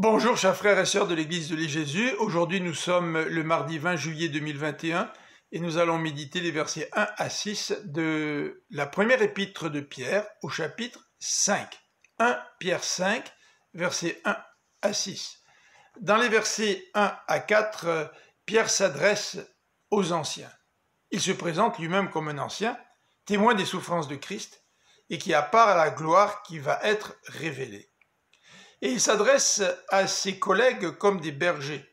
Bonjour chers frères et sœurs de l'Église de l'Église-Jésus. Aujourd'hui nous sommes le mardi 20 juillet 2021 et nous allons méditer les versets 1 à 6 de la première épître de Pierre au chapitre 5. 1 Pierre 5, versets 1 à 6. Dans les versets 1 à 4, Pierre s'adresse aux anciens. Il se présente lui-même comme un ancien, témoin des souffrances de Christ et qui a part à la gloire qui va être révélée et il s'adresse à ses collègues comme des bergers,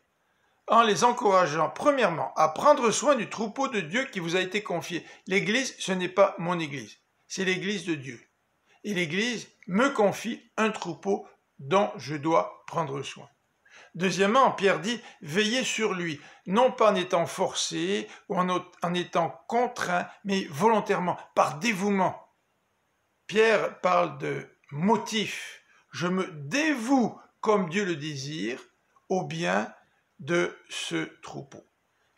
en les encourageant, premièrement, à prendre soin du troupeau de Dieu qui vous a été confié. L'Église, ce n'est pas mon Église, c'est l'Église de Dieu. Et l'Église me confie un troupeau dont je dois prendre soin. Deuxièmement, Pierre dit, veillez sur lui, non pas en étant forcé ou en, en étant contraint, mais volontairement, par dévouement. Pierre parle de motif je me dévoue, comme Dieu le désire, au bien de ce troupeau.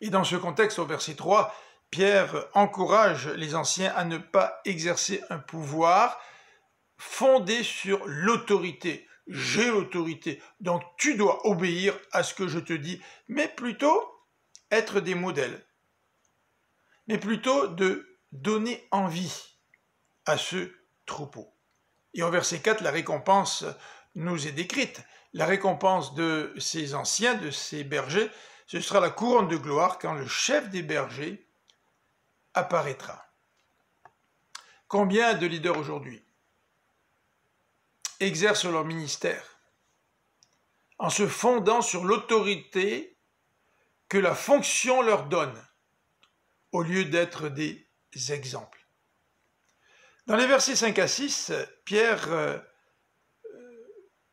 Et dans ce contexte, au verset 3, Pierre encourage les anciens à ne pas exercer un pouvoir fondé sur l'autorité. J'ai l'autorité, donc tu dois obéir à ce que je te dis, mais plutôt être des modèles, mais plutôt de donner envie à ce troupeau. Et au verset 4, la récompense nous est décrite. La récompense de ces anciens, de ces bergers, ce sera la couronne de gloire quand le chef des bergers apparaîtra. Combien de leaders aujourd'hui exercent leur ministère en se fondant sur l'autorité que la fonction leur donne au lieu d'être des exemples dans les versets 5 à 6, Pierre euh,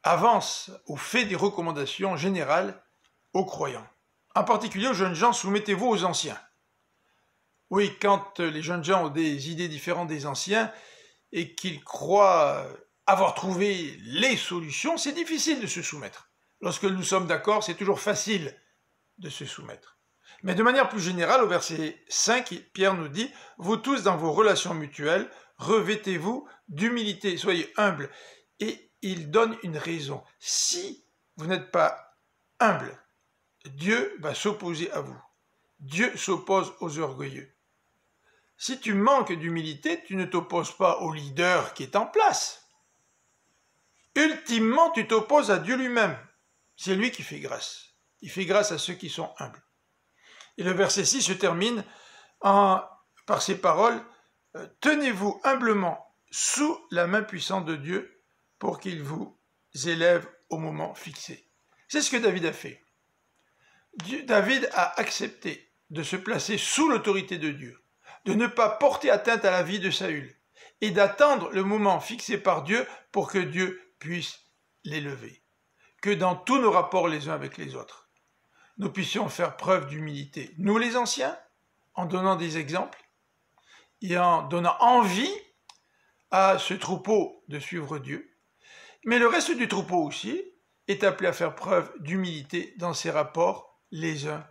avance au fait des recommandations générales aux croyants. En particulier aux jeunes gens, soumettez-vous aux anciens. Oui, quand les jeunes gens ont des idées différentes des anciens et qu'ils croient avoir trouvé les solutions, c'est difficile de se soumettre. Lorsque nous sommes d'accord, c'est toujours facile de se soumettre. Mais de manière plus générale, au verset 5, Pierre nous dit, Vous tous dans vos relations mutuelles, revêtez-vous d'humilité, soyez humbles. Et il donne une raison. Si vous n'êtes pas humble, Dieu va s'opposer à vous. Dieu s'oppose aux orgueilleux. Si tu manques d'humilité, tu ne t'opposes pas au leader qui est en place. Ultimement, tu t'opposes à Dieu lui-même. C'est lui qui fait grâce. Il fait grâce à ceux qui sont humbles. Et le verset 6 se termine par ces paroles euh, Tenez-vous humblement sous la main puissante de Dieu pour qu'il vous élève au moment fixé. C'est ce que David a fait. David a accepté de se placer sous l'autorité de Dieu, de ne pas porter atteinte à la vie de Saül et d'attendre le moment fixé par Dieu pour que Dieu puisse l'élever. Que dans tous nos rapports les uns avec les autres nous puissions faire preuve d'humilité, nous les anciens, en donnant des exemples et en donnant envie à ce troupeau de suivre Dieu. Mais le reste du troupeau aussi est appelé à faire preuve d'humilité dans ses rapports les uns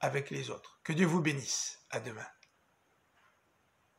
avec les autres. Que Dieu vous bénisse. À demain.